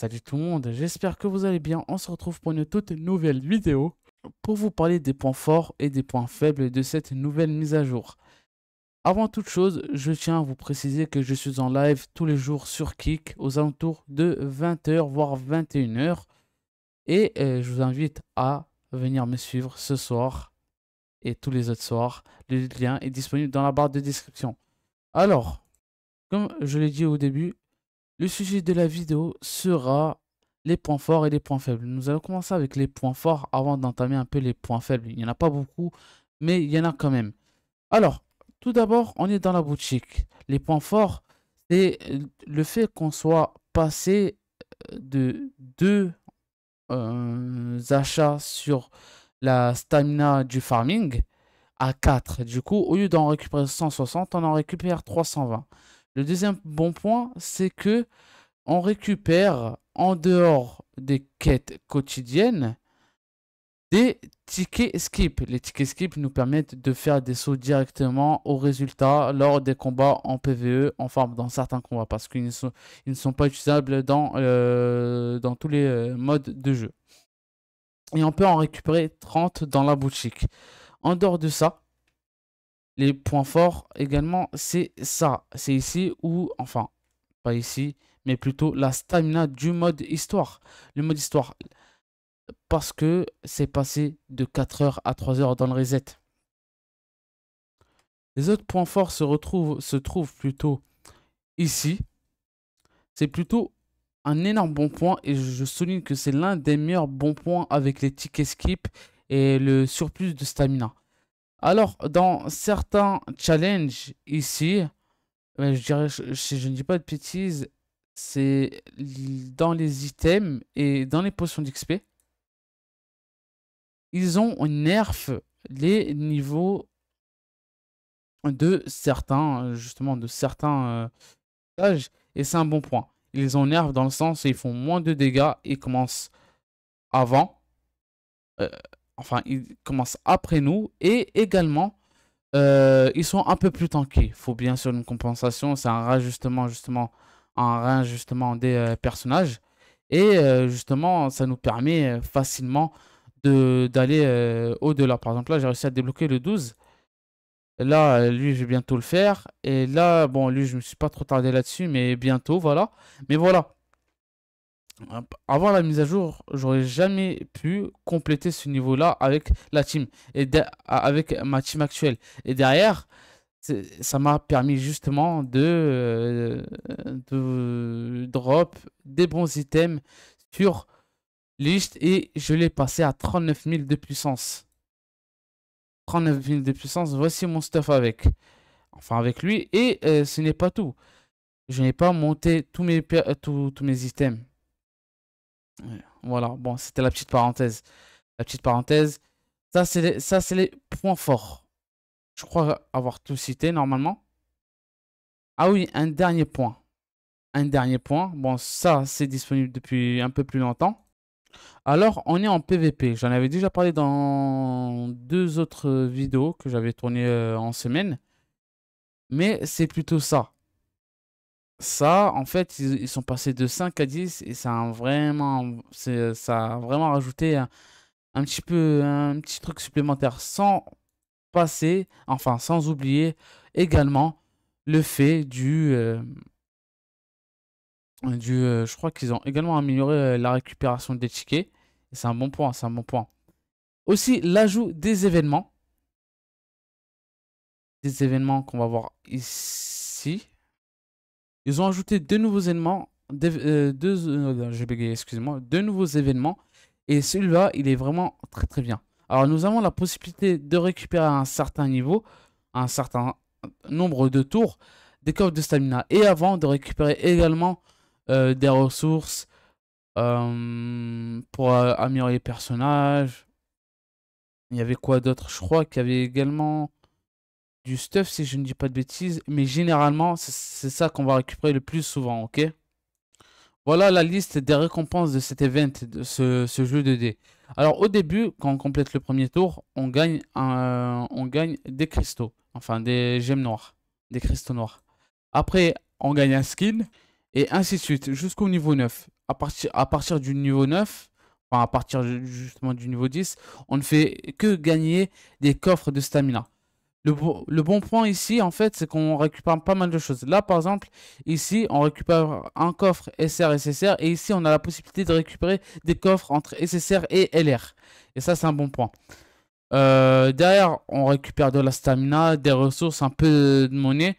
Salut tout le monde, j'espère que vous allez bien. On se retrouve pour une toute nouvelle vidéo pour vous parler des points forts et des points faibles de cette nouvelle mise à jour. Avant toute chose, je tiens à vous préciser que je suis en live tous les jours sur Kik aux alentours de 20h voire 21h et euh, je vous invite à venir me suivre ce soir et tous les autres soirs. Le lien est disponible dans la barre de description. Alors, comme je l'ai dit au début, le sujet de la vidéo sera les points forts et les points faibles. Nous allons commencer avec les points forts avant d'entamer un peu les points faibles. Il n'y en a pas beaucoup, mais il y en a quand même. Alors, tout d'abord, on est dans la boutique. Les points forts, c'est euh, le fait qu'on soit passé euh, de deux euh, achats sur la stamina du farming à 4. Du coup, au lieu d'en récupérer 160, on en récupère 320. Le deuxième bon point, c'est que on récupère en dehors des quêtes quotidiennes des tickets skip. Les tickets skip nous permettent de faire des sauts directement au résultat lors des combats en PvE, en forme dans certains combats, parce qu'ils ne sont, pas utilisables dans, euh, dans tous les euh, modes de jeu. Et on peut en récupérer 30 dans la boutique. En dehors de ça, les points forts également, c'est ça. C'est ici ou enfin, pas ici, mais plutôt la stamina du mode histoire. Le mode histoire, parce que c'est passé de 4 heures à 3 heures dans le reset. Les autres points forts se, retrouvent, se trouvent plutôt ici. C'est plutôt un énorme bon point et je souligne que c'est l'un des meilleurs bons points avec les tickets skip et le surplus de stamina. Alors, dans certains challenges ici, euh, je dirais, si je ne dis pas de bêtises, c'est dans les items et dans les potions d'XP, ils ont nerf les niveaux de certains, justement, de certains stages, euh, et c'est un bon point. Ils ont nerf dans le sens où ils font moins de dégâts et commencent avant. Euh, enfin, ils commencent après nous et également, euh, ils sont un peu plus tankés. Il faut bien sûr une compensation, c'est un rajustement, justement, un rajustement des euh, personnages. Et euh, justement, ça nous permet facilement d'aller au-delà. Par exemple, là, j'ai réussi à débloquer le 12. Là, lui, je vais bientôt le faire. Et là, bon, lui, je ne me suis pas trop tardé là-dessus, mais bientôt, voilà. Mais voilà, avant la mise à jour, j'aurais jamais pu compléter ce niveau-là avec la team et avec ma team actuelle. Et derrière, ça m'a permis justement euh, de, drop des bons items sur liste et je l'ai passé à 39 000 de puissance. 39 000 de puissance, voici mon stuff avec. Enfin avec lui et euh, ce n'est pas tout. Je n'ai pas monté tous mes, tous mes items voilà, bon, c'était la petite parenthèse. La petite parenthèse. Ça, c'est les, les points forts. Je crois avoir tout cité normalement. Ah oui, un dernier point. Un dernier point. Bon, ça, c'est disponible depuis un peu plus longtemps. Alors, on est en PVP. J'en avais déjà parlé dans deux autres vidéos que j'avais tournées euh, en semaine. Mais c'est plutôt ça ça, en fait, ils, sont passés de 5 à 10 et ça a vraiment, ça a vraiment rajouté un, petit peu, un petit truc supplémentaire sans passer, enfin, sans oublier également le fait du. Euh, du euh, je crois qu'ils ont également amélioré euh, la récupération des tickets. C'est un bon point, c'est un bon point. Aussi, l'ajout des événements. Des événements qu'on va voir ici. Ils ont ajouté deux nouveaux événements. Euh, deux, euh, excusez-moi, deux nouveaux événements. Et celui-là, il est vraiment très très bien. Alors nous avons la possibilité de récupérer à un certain niveau, un certain nombre de tours, des coffres de stamina. Et avant de récupérer également euh, des ressources pour améliorer les personnages. Il y avait quoi d'autre Je crois qu'il y avait également du stuff si je ne dis pas de bêtises, mais généralement c'est ça qu'on va récupérer le plus souvent, ok Voilà la liste des récompenses de cet event, de ce, jeu de dés. Alors au début, quand on complète le premier tour, on gagne, on gagne des cristaux, enfin des gemmes noires, des cristaux noirs. Après, on gagne un skin, et ainsi de suite, jusqu'au niveau 9. À, partir, à partir du niveau 9, enfin à partir justement du niveau 10, on ne fait que gagner des coffres de stamina. Le, bon point ici, en fait, c'est qu'on récupère pas mal de choses. Là, par exemple, ici, on récupère un coffre SR et SSR. Et ici, on a la possibilité de récupérer des coffres entre SSR et LR. Et ça, c'est un bon point. Euh, derrière, on récupère de la stamina, des ressources, un peu de monnaie.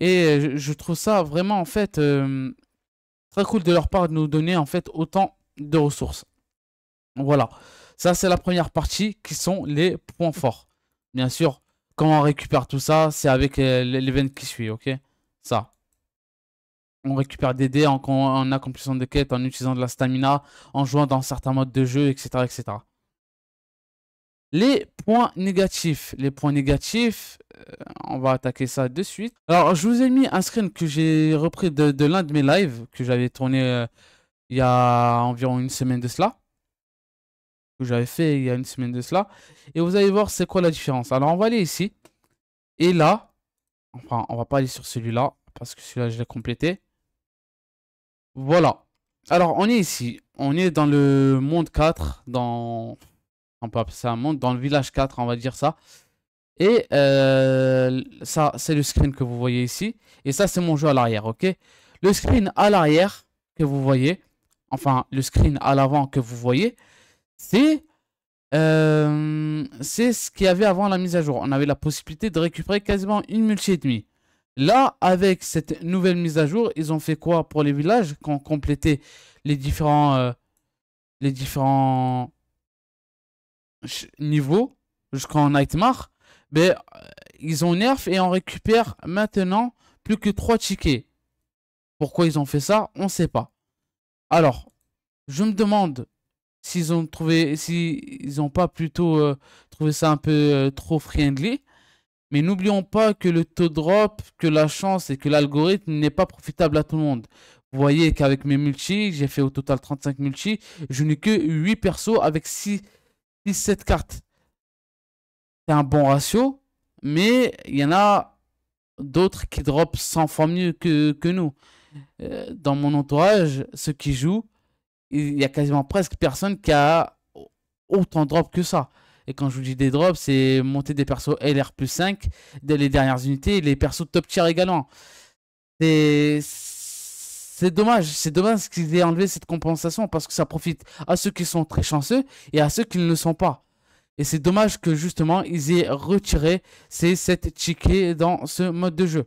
Et je, trouve ça vraiment, en fait, euh, très cool de leur part de nous donner, en fait, autant de ressources. Voilà. Ça, c'est la première partie qui sont les points forts. Bien sûr, on récupère tout ça C'est avec euh, l'événement qui suit, ok Ça. On récupère des dés en, en, accomplissant des quêtes, en utilisant de la stamina, en jouant dans certains modes de jeu, etc. etc. Les points négatifs. Les points négatifs, euh, on va attaquer ça de suite. Alors, je vous ai mis un screen que j'ai repris de, l'un de mes lives, que j'avais tourné euh, il y a environ une semaine de cela j'avais fait il y a une semaine de cela. Et vous allez voir c'est quoi la différence. Alors on va aller ici. Et là, enfin on va pas aller sur celui-là parce que celui-là je l'ai complété. Voilà. Alors on est ici. On est dans le monde 4, dans... On peut appeler ça un monde, dans le village 4 on va dire ça. Et euh, ça c'est le screen que vous voyez ici. Et ça c'est mon jeu à l'arrière, ok Le screen à l'arrière que vous voyez, enfin le screen à l'avant que vous voyez, euh, c'est ce qu'il y avait avant la mise à jour. On avait la possibilité de récupérer quasiment une multi et demi. Là, avec cette nouvelle mise à jour, ils ont fait quoi pour les villages ont complété les différents, euh, les différents niveaux jusqu'en Nightmare, euh, ils ont nerf et on récupère maintenant plus que 3 tickets. Pourquoi ils ont fait ça On ne sait pas. Alors, je me demande s'ils ont n'ont pas plutôt euh, trouvé ça un peu euh, trop friendly. Mais n'oublions pas que le taux drop, que la chance et que l'algorithme n'est pas profitable à tout le monde. Vous voyez qu'avec mes multi, j'ai fait au total 35 multi, je n'ai que 8 persos avec 6, 6 7 cartes. C'est un bon ratio, mais il y en a d'autres qui drop 100 fois mieux que, que nous. Euh, dans mon entourage, ceux qui jouent, il y a quasiment presque personne qui a autant de drops que ça. Et quand je vous dis des drops, c'est monter des persos LR plus 5 dès les dernières unités les persos top tier également. C'est c'est dommage, c'est dommage qu'ils aient enlevé cette compensation parce que ça profite à ceux qui sont très chanceux et à ceux qui ne le sont pas. Et c'est dommage que justement ils aient retiré ces 7 tickets dans ce mode de jeu.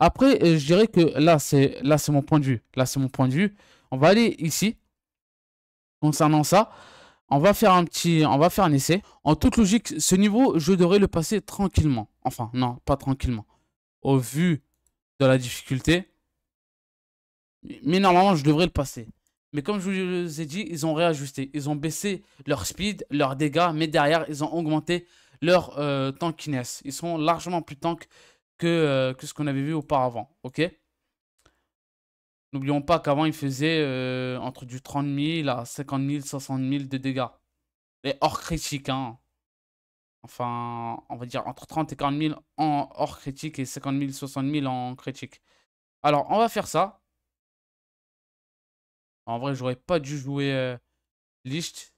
Après, euh, je dirais que là c'est là c'est mon point de vue. Là c'est mon point de vue. On va aller ici. Concernant ça, on va faire un petit, on va faire un essai. En toute logique, ce niveau, je devrais le passer tranquillement. Enfin, non, pas tranquillement. Au vu de la difficulté. Mais normalement, je devrais le passer. Mais comme je vous ai dit, ils ont réajusté. Ils ont baissé leur speed, leurs dégâts, mais derrière, ils ont augmenté leur euh, tankiness. Ils sont largement plus tank que, euh, que ce qu'on avait vu auparavant. Ok N'oublions pas qu'avant, il faisait euh, entre du 30 000 à 50 000, 60 000 de dégâts. Mais hors critique, hein. Enfin, on va dire entre 30 et 40 000 en hors critique et 50 000, 60 000 en critique. Alors, on va faire ça. En vrai, j'aurais pas dû jouer euh, Licht.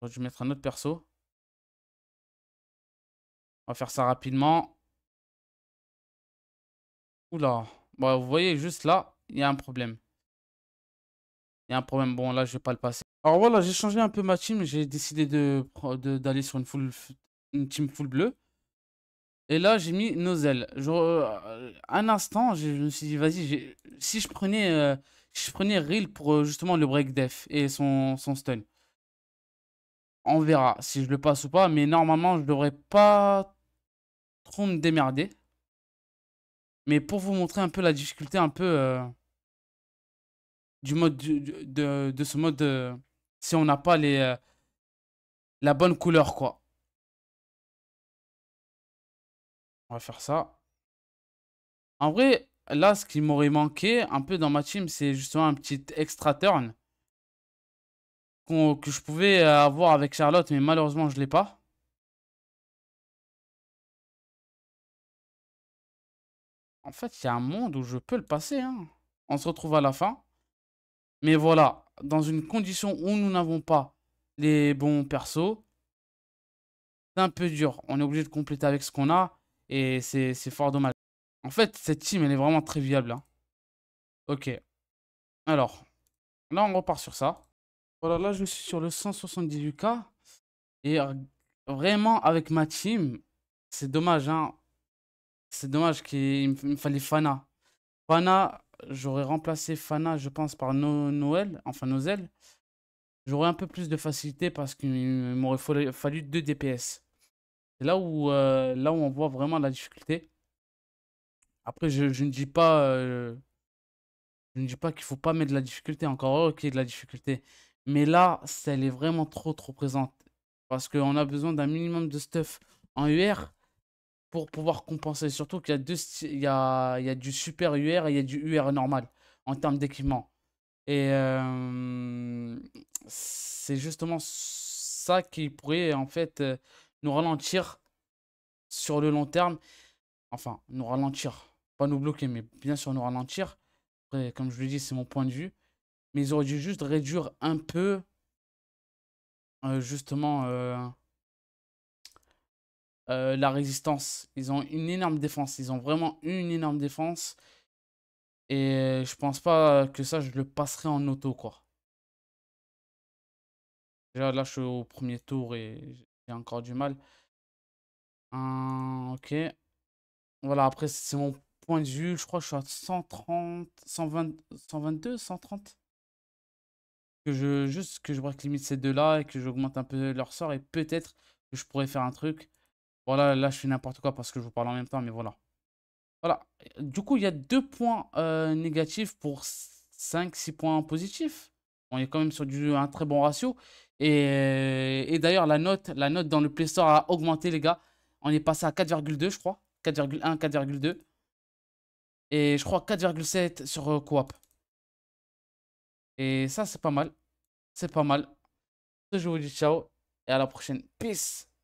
J'aurais dû mettre un autre perso. On va faire ça rapidement. Oula. Bah, vous voyez juste là, il y a un problème. Il y a un problème. Bon, là, je vais pas le passer. Alors voilà, j'ai changé un peu ma team. J'ai décidé d'aller de, d'aller sur une, full, une team full bleu. Et là, j'ai mis Nozel. genre euh, un instant, je me suis dit, vas-y, si je prenais, euh, je prenais Real pour euh, justement le break def et son, son stun. On verra si je le passe ou pas, mais normalement, je devrais pas trop me démerder. Mais pour vous montrer un peu la difficulté un peu euh, du mode de, ce mode euh, si on n'a pas euh, la bonne couleur quoi. On va faire ça. En vrai, là ce qui m'aurait manqué un peu dans ma team, c'est justement un petit extra turn que je pouvais avoir avec Charlotte mais malheureusement, je l'ai pas. En fait, il y a un monde où je peux le passer. Hein. On se retrouve à la fin. Mais voilà, dans une condition où nous n'avons pas les bons persos, c'est un peu dur. On est obligé de compléter avec ce qu'on a. Et c'est fort dommage. En fait, cette team, elle est vraiment très viable. Hein. Ok. Alors, là, on repart sur ça. Voilà, là, je suis sur le 178K. Et vraiment, avec ma team, c'est dommage. Hein. C'est dommage qu'il me fallait Fana. Fana, j'aurais remplacé Fana, je pense, par Noël, enfin Nozel. J'aurais un peu plus de facilité parce qu'il m'aurait fallu deux DPS. C'est là où, euh, là on voit vraiment la difficulté. Après, je, ne dis pas, qu'il euh, je ne dis pas qu'il faut pas mettre de la difficulté. Encore ok, de la difficulté. Mais là, elle est vraiment trop, trop présente. Parce qu'on a besoin d'un minimum de stuff en UR pour pouvoir compenser. Surtout qu'il y a deux, il y a, il y a du super UR et il y a du UR normal en termes d'équipement. Et euh, c'est justement ça qui pourrait en fait euh, nous ralentir sur le long terme. Enfin, nous ralentir, pas nous bloquer, mais bien sûr nous ralentir. Après, comme je le dis, c'est mon point de vue. Mais ils auraient dû juste réduire un peu, euh, justement, euh, la résistance. Ils ont une énorme défense. Ils ont vraiment une énorme défense. Et je pense pas que ça, je le passerai en auto, quoi. Déjà, là, je suis au premier tour et j'ai encore du mal. Hein, ok. Voilà, après, c'est mon point de vue. Je crois que je suis à 130, 120, 122, 130. Que je, juste que je braque limite ces deux-là et que j'augmente un peu leur sort. Et peut-être que je pourrais faire un truc. Voilà, là, je fais n'importe quoi parce que je vous parle en même temps, mais voilà. Voilà. Du coup, il y a deux points euh, négatifs pour 5-6 points positifs. On est quand même sur du, un très bon ratio. Et, d'ailleurs, la note, la note dans le Play Store a augmenté, les gars. On est passé à 4,2, je crois. 4,1, 4,2. Et je crois 4,7 sur euh, Coop. Et ça, c'est pas mal. C'est pas mal. Je vous dis ciao et à la prochaine. Peace